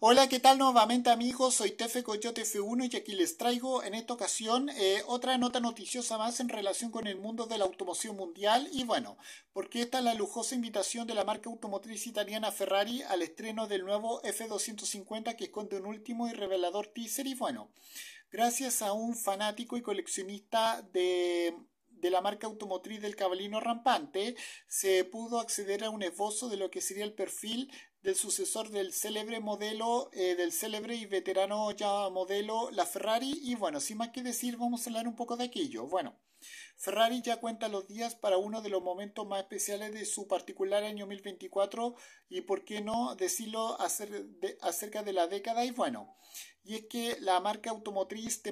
Hola, ¿qué tal nuevamente amigos? Soy Tefe Coyote F1 y aquí les traigo en esta ocasión eh, otra nota noticiosa más en relación con el mundo de la automoción mundial y bueno, porque esta es la lujosa invitación de la marca automotriz italiana Ferrari al estreno del nuevo F250 que esconde un último y revelador teaser y bueno, gracias a un fanático y coleccionista de de la marca automotriz del cabalino rampante, se pudo acceder a un esbozo de lo que sería el perfil del sucesor del célebre modelo, eh, del célebre y veterano ya modelo, la Ferrari. Y bueno, sin más que decir, vamos a hablar un poco de aquello. Bueno, Ferrari ya cuenta los días para uno de los momentos más especiales de su particular año 2024 y por qué no decirlo acerca de la década. Y bueno, y es que la marca automotriz de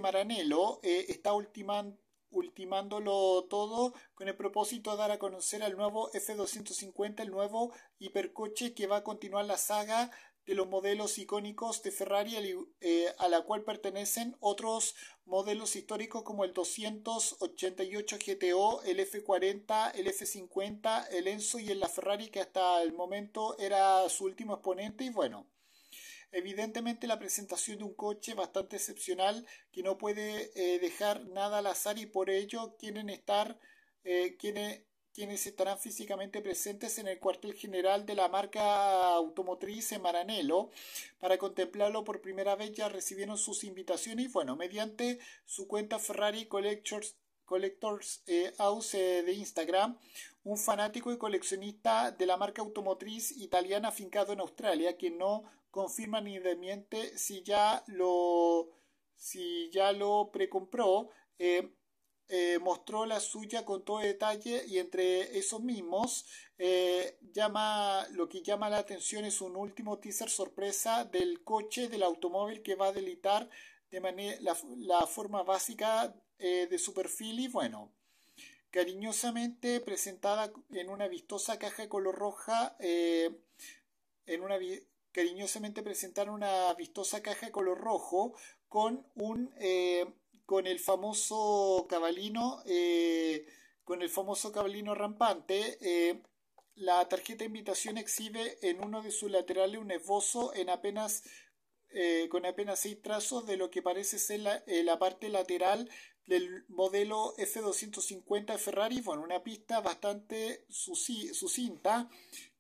eh, está ultimando ultimándolo todo con el propósito de dar a conocer al nuevo F250, el nuevo hipercoche que va a continuar la saga de los modelos icónicos de Ferrari eh, a la cual pertenecen otros modelos históricos como el 288 GTO, el F40, el F50, el Enzo y el la Ferrari que hasta el momento era su último exponente y bueno. Evidentemente la presentación de un coche bastante excepcional que no puede eh, dejar nada al azar y por ello quieren estar, eh, quienes, quienes estarán físicamente presentes en el cuartel general de la marca automotriz en Maranelo para contemplarlo por primera vez ya recibieron sus invitaciones y bueno, mediante su cuenta Ferrari Collectors Collectors eh, House eh, de Instagram, un fanático y coleccionista de la marca automotriz italiana afincado en Australia, que no confirma ni demiente si ya lo, si ya lo precompró. Eh, eh mostró la suya con todo detalle y entre esos mismos llama lo que llama la atención es un último teaser sorpresa del coche del automóvil que va a delitar de manera la, la forma básica eh, de su perfil y bueno, cariñosamente presentada en una vistosa caja de color roja, eh, en una cariñosamente presentaron una vistosa caja de color rojo con un eh, con el famoso cabalino con el famoso cabalino rampante la tarjeta de invitación exhibe en uno de sus laterales un esbozo en apenas eh, con apenas seis trazos de lo que parece ser la, eh, parte lateral del modelo F250 Ferrari, bueno, una pista bastante sucinta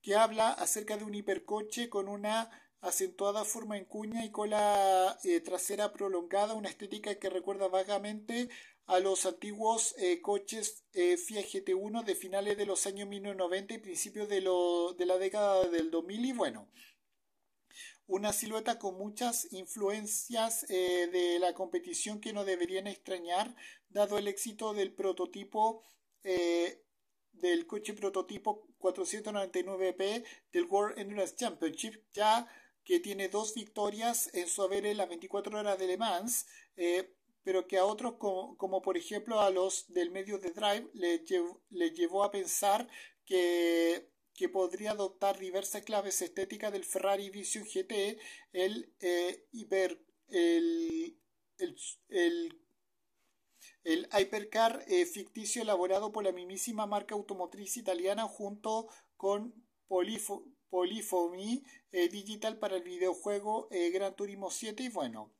que habla acerca de un hipercoche con una acentuada forma en cuña y cola eh, trasera prolongada, una estética que recuerda vagamente a los antiguos coches Fiat GT1 de finales de los años 1990 y principios de, de la década del 2000 y bueno, una silueta con muchas influencias eh, de la competición que no deberían extrañar, dado el éxito del prototipo eh, del coche prototipo 499P del World Endurance Championship, ya que tiene dos victorias en su haber en las 24 horas de Le Mans, eh, pero que a otros, como, por ejemplo a los del medio de Drive, le llevó a pensar que que podría adoptar diversas claves estéticas del Ferrari Vision GT, e, eh, el el, Hypercar eh, ficticio elaborado por la mismísima marca automotriz italiana junto con Polifo, eh, Digital para el videojuego Gran Turismo 7 y bueno.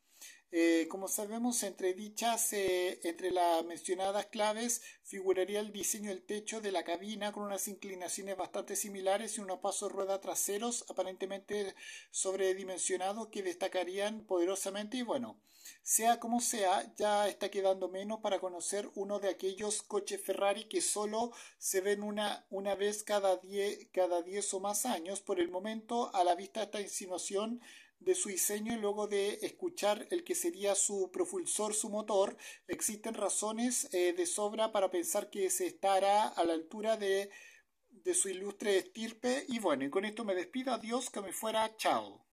Eh, como sabemos, entre dichas, eh, entre las mencionadas claves, figuraría el diseño del techo de la cabina con unas inclinaciones bastante similares y unos pasos rueda traseros aparentemente sobredimensionados que destacarían poderosamente y bueno, sea como sea, ya está quedando menos para conocer uno de aquellos coches Ferrari que solo se ven una, vez cada 10 cada diez o más años. Por el momento, a la vista de esta insinuación, de su diseño y luego de escuchar el que sería su propulsor, su motor, existen razones eh, de sobra para pensar que se estará a la altura de, de su ilustre estirpe. Y bueno, y con esto me despido, adiós, que me fuera, chao.